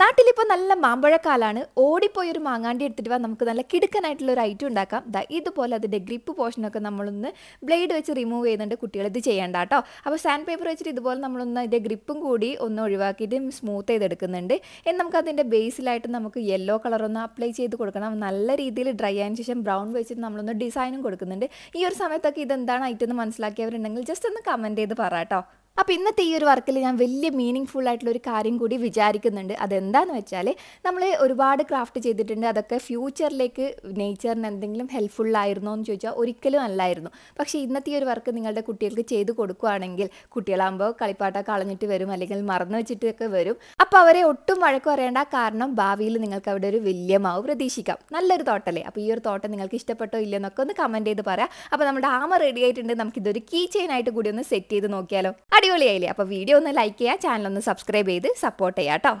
നാട്ടിലിപ്പോൾ നല്ല മാമ്പഴക്കാലാണ് ഓടിപ്പോയി ഒരു മാങ്ങാണ്ടി എടുത്തിട്ട് വാ നമുക്ക് നല്ല കിടുക്കനായിട്ടുള്ള ഒരു ഐറ്റം ഉണ്ടാക്കാം ദാ ഇതുപോലെ അതിൻ്റെ ഗ്രിപ്പ് പോർഷനൊക്കെ നമ്മളൊന്ന് ബ്ലേഡ് വെച്ച് റിമൂവ് ചെയ്യുന്നുണ്ട് കുട്ടികൾ ഇത് ചെയ്യേണ്ട കേട്ടോ അപ്പോൾ സാൻഡ് പേപ്പർ വെച്ചിട്ട് ഇതുപോലെ നമ്മളൊന്ന് അതിൻ്റെ ഗ്രിപ്പും കൂടി ഒന്ന് ഒഴിവാക്കിയിട്ട് സ്മൂത്ത് ചെയ്തെടുക്കുന്നുണ്ട് എന്ന് നമുക്ക് അതിൻ്റെ ബേസിലായിട്ട് നമുക്ക് യെല്ലോ കളർ ഒന്ന് അപ്ലൈ ചെയ്ത് കൊടുക്കണം നല്ല രീതിയിൽ ഡ്രൈ ആയതിനു ശേഷം ബ്രൗൺ വെച്ചിട്ട് നമ്മളൊന്ന് ഡിസൈനും കൊടുക്കുന്നുണ്ട് ഈ ഒരു സമയത്തൊക്കെ ഇതെന്താണ് ഐറ്റം എന്ന് മനസ്സിലാക്കിയവരുണ്ടെങ്കിൽ ജസ്റ്റ് ഒന്ന് കമൻറ്റ് ചെയ്ത് പറ കേട്ടോ അപ്പോൾ ഇന്നത്തെ ഈ ഒരു വർക്കിൽ ഞാൻ വലിയ മീനിങ് ഫുൾ ആയിട്ടുള്ള ഒരു കാര്യം കൂടി വിചാരിക്കുന്നുണ്ട് അതെന്താന്ന് വെച്ചാൽ നമ്മൾ ഒരുപാട് ക്രാഫ്റ്റ് ചെയ്തിട്ടുണ്ട് അതൊക്കെ ഫ്യൂച്ചറിലേക്ക് നേച്ചറിന് എന്തെങ്കിലും ഹെൽപ്ഫുൾ ആയിരുന്നോ എന്ന് ചോദിച്ചാൽ ഒരിക്കലും അല്ലായിരുന്നു പക്ഷേ ഇന്നത്തെ ഈ ഒരു വർക്ക് നിങ്ങളുടെ കുട്ടികൾക്ക് ചെയ്ത് കൊടുക്കുകയാണെങ്കിൽ കുട്ടികളാകുമ്പോൾ കളിപ്പാട്ട കളഞ്ഞിട്ട് വരും അല്ലെങ്കിൽ മറന്നു വെച്ചിട്ടൊക്കെ വരും അപ്പോൾ അവരെ ഒട്ടും വഴക്ക് പറയേണ്ട കാരണം ഭാവിയിൽ നിങ്ങൾക്ക് അവിടെ ഒരു വലിയ മാവ് പ്രതീക്ഷിക്കാം നല്ലൊരു തോട്ടല്ലേ അപ്പോൾ ഈ ഒരു തോട്ടം നിങ്ങൾക്ക് ഇഷ്ടപ്പെട്ടോ എന്നൊക്കെ ഒന്ന് കമൻറ്റ് ചെയ്ത് പറയാം അപ്പോൾ നമ്മുടെ ആമ റെഡി ആയിട്ടുണ്ട് നമുക്കിതൊരു കീ ചെയിൻ ആയിട്ട് കൂടി ഒന്ന് സെറ്റ് ചെയ്ത് നോക്കിയാലോ അടി അടിപൊളിയായില്ലേ അപ്പോൾ വീഡിയോ ഒന്ന് ലൈക്ക് ചെയ്യുക ചാനൽ ഒന്ന് സബ്സ്ക്രൈബ് ചെയ്ത് സപ്പോർട്ട് ചെയ്യാം കേട്ടോ